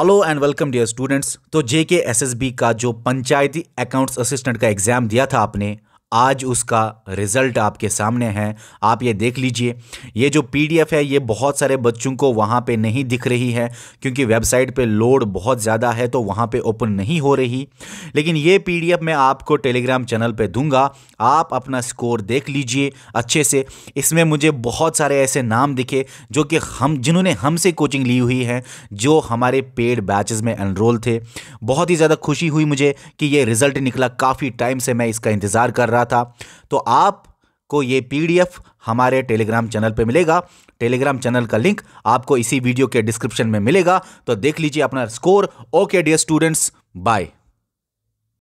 hello and welcome dear students तो J K S S B का जो पंचायती अकाउंट्स असिस्टेंट का एग्जाम दिया था आपने आज उसका रिज़ल्ट आपके सामने है आप ये देख लीजिए ये जो पीडीएफ है ये बहुत सारे बच्चों को वहाँ पे नहीं दिख रही है क्योंकि वेबसाइट पे लोड बहुत ज़्यादा है तो वहाँ पे ओपन नहीं हो रही लेकिन ये पीडीएफ मैं आपको टेलीग्राम चैनल पे दूंगा आप अपना स्कोर देख लीजिए अच्छे से इसमें मुझे बहुत सारे ऐसे नाम दिखे जो कि हम जिन्होंने हमसे कोचिंग ली हुई है जो हमारे पेड बैचेज़ में एनरोल थे बहुत ही ज़्यादा खुशी हुई मुझे कि ये रिज़ल्ट निकला काफ़ी टाइम से मैं इसका इंतज़ार कर रहा रहा था तो आप को ये पीडीएफ हमारे टेलीग्राम चैनल पे मिलेगा टेलीग्राम चैनल का लिंक आपको इसी वीडियो के डिस्क्रिप्शन में मिलेगा तो देख लीजिए अपना score okay dear students bye